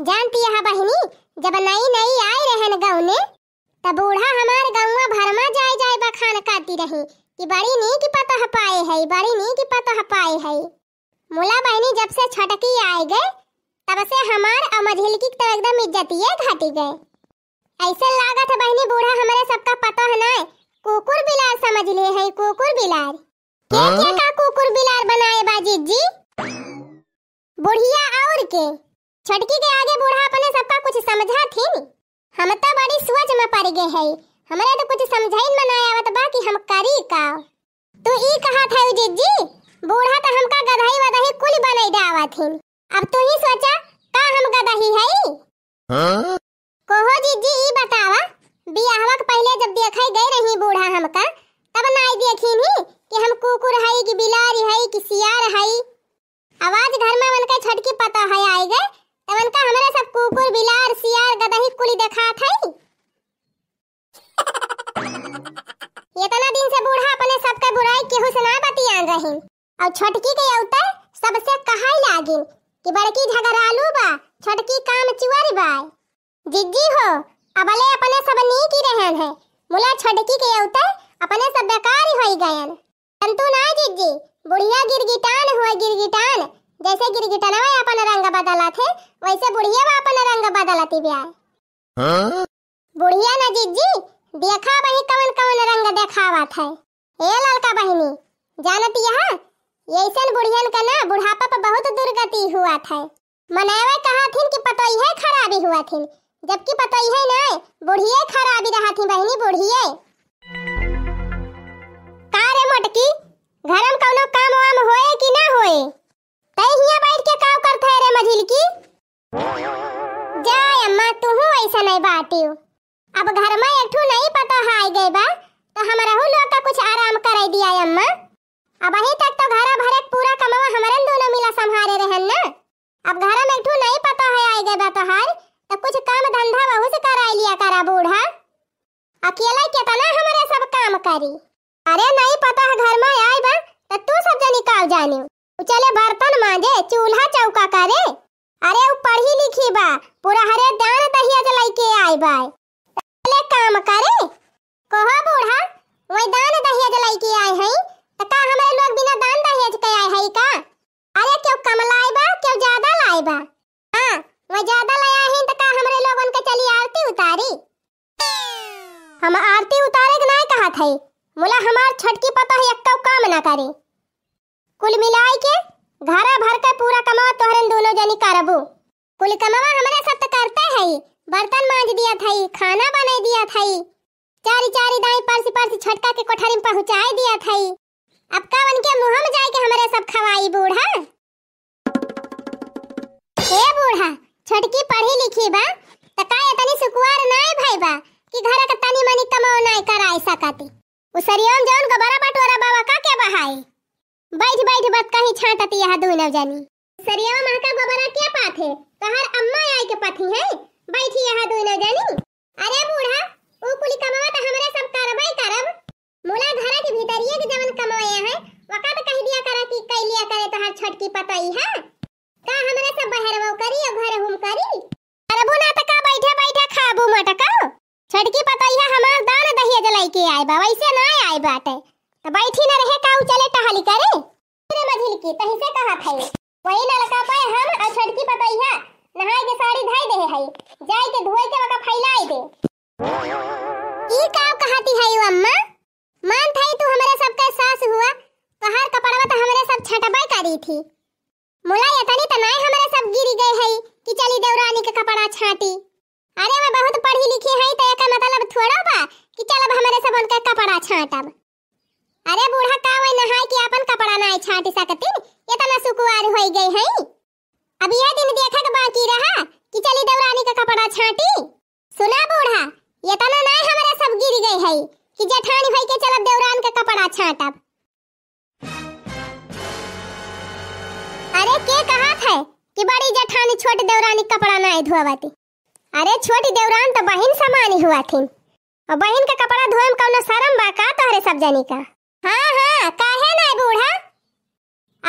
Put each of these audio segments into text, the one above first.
जानती है हाँ बहनी जब नई नई आई रहन गाँव ने तब बूढ़ा हमार गाँव भरमा जाए जाए बखान खान रही कि बड़ी नी की पता ह पाए है बड़ी नी की पता ह पाए है मुला बहनी जब से छटकी आए गए तब से हमार अमझिल की तो एकदम इज्जतिये घटी गए ऐसे लागत है बहनी बूढ़ा हमारे सबका पता है ना कुकुर बिलार समझ लिए है कुकुर बिलार क्या क्या हाँ? का कुकुर बिलार बनाए बाजी जी बुढ़िया और के छटकी के आगे बूढ़ा अपने सबका कुछ समझा थी नी हम तो बड़ी सोच में पड़ गए है हमरे तो कुछ समझाइन में ना आवत बा कि हम करी का तू ई कहा था उजित जी बूढ़ा तो हमका गधाई वधाई कुल बनई डावा थी अब तू ही सोचा का हम गधाई है हां कहो जी जी ई बतावा बियाहवा के पहले जब देखई गई रही बूढ़ा बिजी हो अबले अपने सब नीक ही रहन है मुला छड़की के अवतर अपने सब बेकार ही होई गयन तंतु ना जिज्जी बुढ़िया गिरगिटान हुए गिरगिटान जैसे गिरगिटनवा अपन रंग बदला थे वैसे बुढ़िया वा अपन रंग बदलती ब्याह हां बुढ़िया ना जिज्जी देखा बही कवन कवन रंग देखावत है ए ललका बहिनी जानती है ऐसन बुढ़ियन का ना बुढ़ापा पर बहुत दुर्गति हुआ था मनावे कहा थिन कि पतोई है खराबी हुआ थिन जबकि पता ही है ना बुढ़िए खराबी रहा थी बहनी बुढ़िए का रे मोटकी घर में कोनो काम वाम होए कि ना होए तै हिया बैठ के काव करत है रे मझिल की जाय अम्मा तू हूं ऐसा नहीं बाटी अब घर में एठू नहीं पता हाय गए बा तो हमरा हु लोग का कुछ आराम कराई दिया अम्मा अब अही तक तो घर भर एक पूरा कमावा हमरन दोनों मिला संभाले रहन ना अब घर में ठू नहीं पता है आई गए बा तो हार तब कुछ काम धंधा बहु से करा लिया करा बूढ़ा हाँ? अकेला कितना हमारे सब काम करी अरे नहीं पता है घर में आई बा तो तू सब जनी का जानी चले बर्तन मांजे चूल्हा चौका करे अरे वो पढ़ी लिखी बा पूरा हरे दान दहिया जलाई के आई बा काम करे का मामा सब तो करता है बर्तन मांज दिया था खाना बना दिया था चारी चारी दाई पर से छटका के कोठरी में पहुंचा दिया था अब का बन के मुंह में जाए के हमारे सब खवाई बूढ़ा ए बूढ़ा छटकी पढ़ी लिखी बा त का तनी सुकुवार नाय भाई बा कि घर का तनी मनी कमाओ नाय कराई सकती उसरियोम जौन का बड़ा बटोरा बाबा का के बहाई बैठ बैठ बात कहीं छाटती यह दुनव जानी सरियावा का गोबरा क्या पाथ है तोहर अम्मा आई के पथी है बैठी यहां दो ना जानी अरे बूढ़ा ओ कुली कमावा तो हमरा सब करबई करब मोला घर के भीतर के जवन कमाए है तो कह दिया करा कि कह लिया करे तहर तो छटकी पताई है हाँ? का हमरा सब बहरवा करी और घर हम करी अरे बुना तो का बैठे बैठे खाबू मटका छटकी पताई है हमार दान दही जलाई के आए बा वैसे ना आए बाटे तो बैठी न रहे का चले टहली करे मेरे मझिल की तही से कहा थे वही नलका पाए हम अछड़की पतैया नहाए के साड़ी धाई दे है जाय के धोए के वका फैलाई दे ई का कहती है यू अम्मा मान थाई तू हमरे सब का सास हुआ तहार कपड़वा तो हमरे सब छटबई करी थी मोला यतनी त तो नाय हमरे सब गिरी गए है कि चली देवरानी के कपड़ा छाटी अरे मैं बहुत पढ़ी लिखी है त तो एका मतलब थोड़ा बा कि चल अब हमरे सब उनका कपड़ा छाटब अरे बूढ़ा का वही नहाए कि अपन कपड़ा नाय छाटी सकती ये तना सुकुआर हो गई हैं अब ये दिन देखा देखक बाकी रहा कि चली देवरानी का कपड़ा छाटी सुना बूढ़ा ये तो ना नहीं हमरा सब गिर गए हैं कि जेठानी भाई के चल अब देवरान का कपड़ा छाटब अरे के कहा था कि बड़ी जेठानी छोटी देवरानी कपड़ा नाय धोवती अरे छोटी देवरान तो बहन समानी हुआ थी और बहन का कपड़ा धोएम में कौनो शर्म बा का तोहरे सब जानी का हाँ हाँ काहे ना बूढ़ा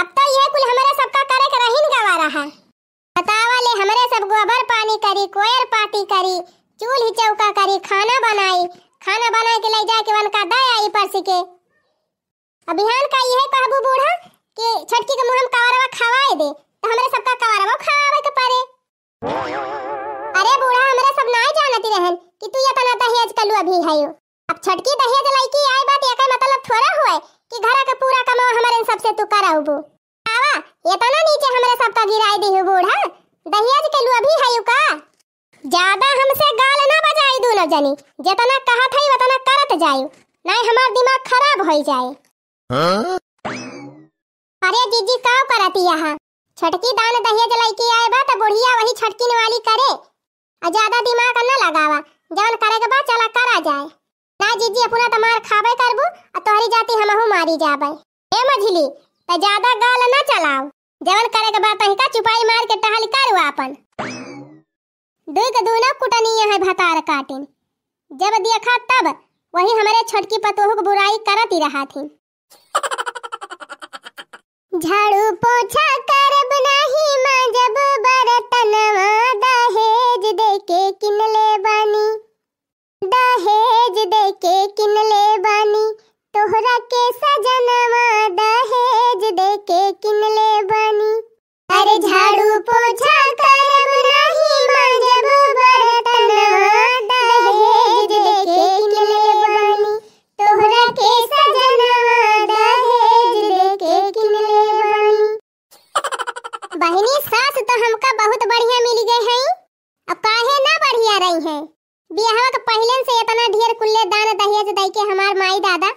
अब तो ये कुल हमारे सबका करे कर रहीन रहा है बतावा ले हमारे सब गोबर पानी करी कोयर पाती करी चूल चौका करी खाना बनाई खाना बना के ले जा के वन का दया आई पर के अभियान यहाँ का यह कहबू बूढ़ा कि छटकी के मुंह मुहम कावरवा खवाए दे तो हमारे सबका कावरवा खवावे के पड़े अरे बूढ़ा हमारे सब ना जानती रहन कि तू ये तना तो दहेज कलु अभी है अब छटकी दहेज की आई बात एकर मतलब थोड़ा हुआ कि घर का पूरा कमाओ हमारे सबसे तू कराऊबो आवा ये तो ना नीचे हमारे का तो गिराई दी हुबो हा दहियाज के लुआ भी है का ज्यादा हमसे गाल ना बजाई दू ना जानी जितना कहा था उतना करत जायो नहीं हमार दिमाग खराब हो जाए हां अरे जीजी का करती यहां छटकी दान दहेज के आए बा तो बुढ़िया वही छटकी वाली करे आ ज्यादा दिमाग ना लगावा जान करे के बाद चला करा जाए ना जीजी अपना तमार तो खाबे करबू आ तोहरी जाति हमहू मारी जाबे ए मझली त ज्यादा गाल ना चलाओ जवन करे के बात हिका चुपाई मार के टहल करू आपन दुई के दूना कुटनी है भतार काटिन जब देखा तब वही हमारे छटकी पतोहू की बुराई करती रहा थी झाड़ू पोछा करब नहीं जब बर्तनवा दहेज देके किन ले बानी के ले बानी तोहरा के सजनवा दहेज दे के ले बानी अरे झाड़ू पोछा करब नहीं मांजब बर्तनवा दहेज दे के ले बानी तोहरा के सजनवा दहेज दे के ले बानी बहिनी सास तो हमका बहुत बढ़िया मिल गए हैं अब काहे ना बढ़िया रही हैं बियाहवा के तो पहिलेन से इतना ढेर कुल्ले दान दहेज दई के हमार माई दादा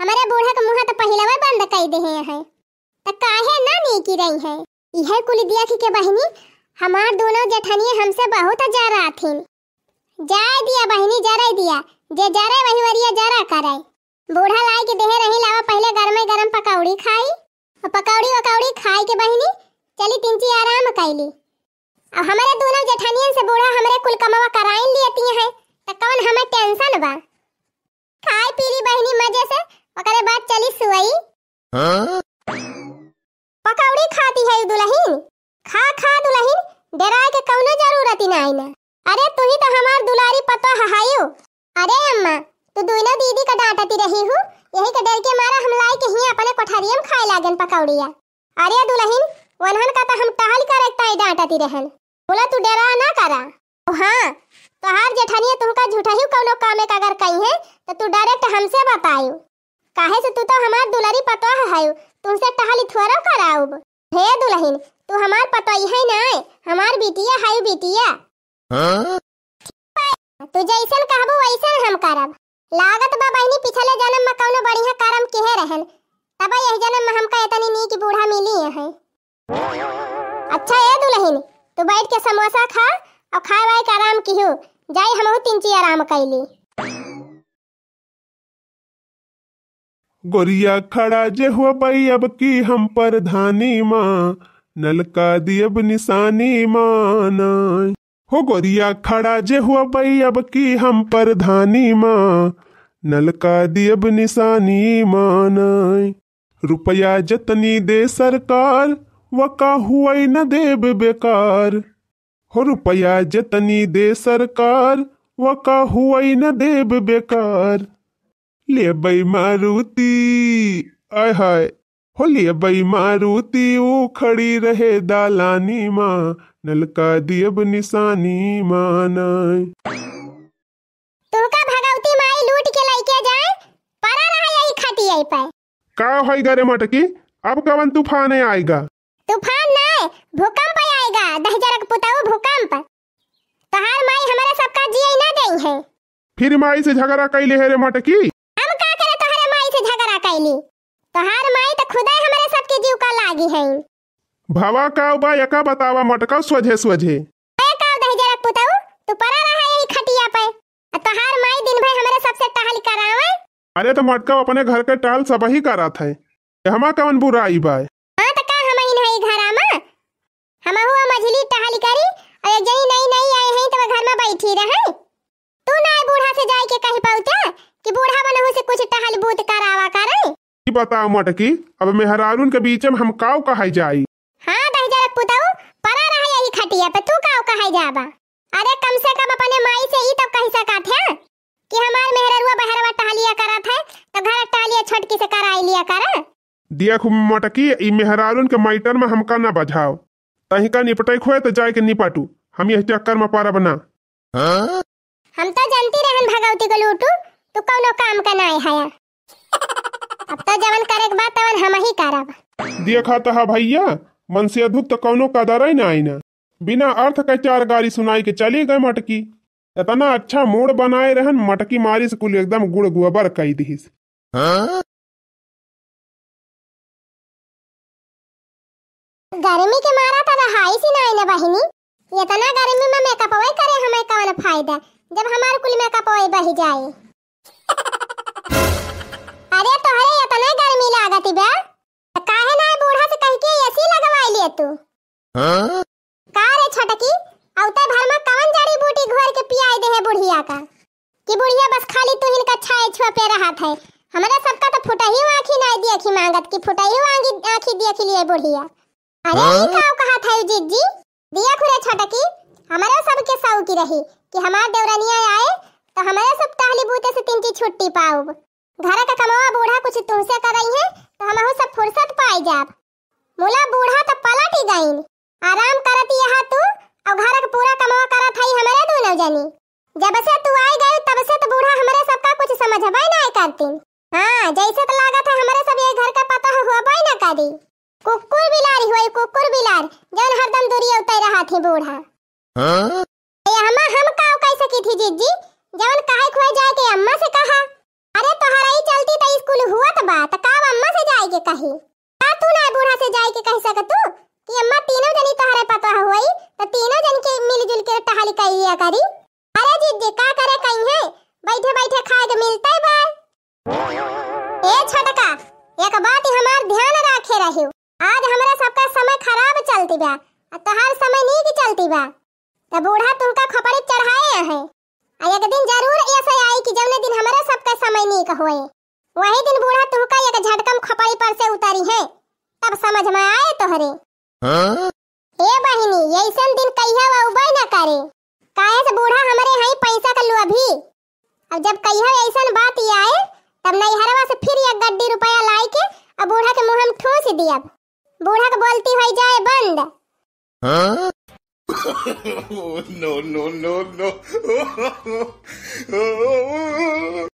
हमारे बूढ़ा के मुंह तो पहलवा बंद कई दे हैं है त काहे ना नेकी रही है इहे कुल दिया की के बहिनी हमार दोनों जेठनी हमसे बहुत जा रहा थी जाय दिया बहनी जरा दिया जे जरा वही वरिया जरा करे बूढ़ा लाई के देहे रही लावा पहले गरम गरम पकौड़ी खाई और पकौड़ी वकौड़ी खाई के बहिनी चली तिनची आराम कैली हमारे दोनों जेठानियन से बूढ़ा हमारे कुल कमावा कराइन लेती हैं तो कौन हमें टेंशन बा खाए पीली बहनी मजे से ओकरे बाद चली सुई हां पकौड़ी खाती है दुलहिन खा खा दुलहिन डराए के कौनो जरूरत ही नहीं ना अरे तू ही तो हमार दुलारी पतो हहायो अरे अम्मा तू दोनों दीदी का डांटती रही हूं यही के डर के मारा हम लाई के ही अपने कोठरिया खाए लागन पकौड़िया अरे दुलहिन वनहन का तो हम टहल कर एकता डांटती रहन बोला तू डरा ना करा ओ हाँ तोहार जेठानिया तुमका झूठा ही कोनो काम एक अगर कही है तो तू डायरेक्ट हमसे बतायू काहे से तू तो हमार दुलारी पतो है तुमसे टहली थोड़ा कराऊ हे दुलहिन तू हमार पतई है ना हमार बिटिया है बिटिया हाँ? तू जैसन कहबो वैसन हम करब लागत बा बहनी पिछले जन्म में कौनो बढ़िया कर्म केहे रहन तब यह जन्म में हमका इतनी नीक बूढ़ा मिली है अच्छा ए दुलहिन तो बैठ के समोसा खा और खाए वाए के आराम की हो जाई तीन ची आराम कैली गोरिया खड़ा जे हो भाई अब की हम पर धानी माँ नलका दी अब निशानी माना हो गोरिया खड़ा जे हो भाई अब की हम पर धानी माँ नलका दी अब निशानी माना रुपया जतनी दे सरकार वका हुआ न देब बेकार हो रुपया जतनी दे सरकार वका हुआ न देब बेकार ले बई मारुति आय हाय हो ले बई मारुति वो खड़ी रहे दालानी माँ नलका दियब निशानी माना का होएगा रे मटकी अब कवन तूफान आएगा तूफान ना आए भूकंप आएगा दहजरक पुताऊ भूकंप तहार माई हमारा सबका जी जिए ना देई है फिर माई से झगड़ा कई ले रे मटकी हम का करे तोहरे माई से झगड़ा कैली तहार माई तो खुदा हमारे सबके जीव का लागी है भावा का उपाय का बतावा मटका सोझे सोझे ए का दहजरक पुताऊ तू परा रहा है खटिया पे तहार माई दिन भर हमारे सबसे टहल करावे अरे तो मटका अपने घर के टाल सब ही करात है हमा कौन बुराई बाय हम हुआ मझली टहली करी और जई नई नई आए हैं तब घर में बैठी रहन तू ना बूढ़ा से जाई के कह पाउता कि बूढ़ा बनहु से कुछ टहल बूत करावा करे की बताओ मटकी अब मेहरारून के बीच में हम काव कहै जाई हां दही जरा पुताऊ परा रह यही खटिया पे तू काव कहै जाबा अरे कम से कम अपने माई से ई तो कह सका थे कि हमार मेहरारुआ बहरवा टहलिया करत है तो घर टहलिया छटकी से कराई लिया कर खूब मटकी ई मेहरारून के माइटर में हमका ना बजाओ तही का निपटैक खोए तो जाए के निपटू हम यह चक्कर में पारा बना हाँ? हम तो जानती रहन भगवती को लूटू तू कौनो काम का ना है अब तो जवन कर एक बात अवन हम ही करब देखा तो हा भैया मन से अधुक तो कौनो का कदर ना आई ना बिना अर्थ के चार गाड़ी सुनाई के चली गए मटकी इतना अच्छा मोड़ बनाए रहन मटकी मारी से कुल एकदम गुड़ गुबर कई दिस हाँ? गर्मी के मारा त रहाई सी ना ना बहिनी इतना गर्मी में मेकअप ओए करे हमें कौन फायदा जब हमारे कुल मेकअप ओए बही जाए अरे तो तोहरे इतना गर्मी लागत बे काहे ना बूढ़ा से कह के एसी लगवाई ले तू हां का रे छटकी औते भर में कौन जड़ी बूटी घोर के पियाई दे है बुढ़िया का कि बुढ़िया बस खाली तू का छाए छुआ पे रहत है हमारा सबका तो फुटही आंखी नहीं देखी मांगत कि फुटही आंखी देखी लिए बुढ़िया अरे हाँ? कहा था जीत जी दिया खुरे छटकी हमारा सब के साउ की रही कि हमार देवरानिया आए तो हमारा सब ताली बूते से तीन चीज छुट्टी पाऊब घर का कमावा बूढ़ा कुछ तुमसे कर रही है तो हम सब फुर्सत पाए जाब मुला बूढ़ा तो पलट ही गई आराम करत यहां तू और घर का पूरा कमावा करा था ही हमारे दोनों जनी जब से तू आई गई तब से तो बूढ़ा हमारे का कुछ समझ भाई ना करती हाँ जैसे तो लागत है हमारे सब ये घर का पता हुआ भाई ना करी कुकुर बिलारी होई कुकुर बिलार जोन हरदम दूरी उतई रहा थी बूढ़ा हां अम्मा हम हम का कह सकी थी जीजी जवन काहे खोए जाए के अम्मा से कहा अरे तोहरा ही चलती त स्कूल हुआ त बात का अम्मा से जाए के कही का तू ना बूढ़ा से जाए के कह सक तू कि अम्मा तीनों जनी तोहरे पता होई त तीनों जन के मिलजुल के टहली कइया करी अरे जीजी का करे कहीं है बैठे बैठे खाए के मिलते बा ए छटका एक बात हमार ध्यान रखे रहियो आज हमरा सबका समय खराब चलती बा आ तहार तो समय नीक चलती बा त बूढ़ा तुमका खपड़ी चढ़ाए है आ एक दिन जरूर ऐसे आई कि जवने दिन हमरा सबका समय नीक होए वही दिन बूढ़ा तुमका एक झटकम खपड़ी पर से उतारी है तब समझ में आए तोहरे हां ए बहिनी ऐसन दिन कहिया वा उबे ना करे काहे से बूढ़ा हमरे हई पैसा का लोभी अब जब कहिया ऐसन बात आए तब नैहरवा से फिर एक गड्डी रुपया लाई के अब बूढ़ा के मुंह में ठोस दियब बूढ़ा तो बोलती हुई जाए बंद no no no no no. Oh, oh, oh,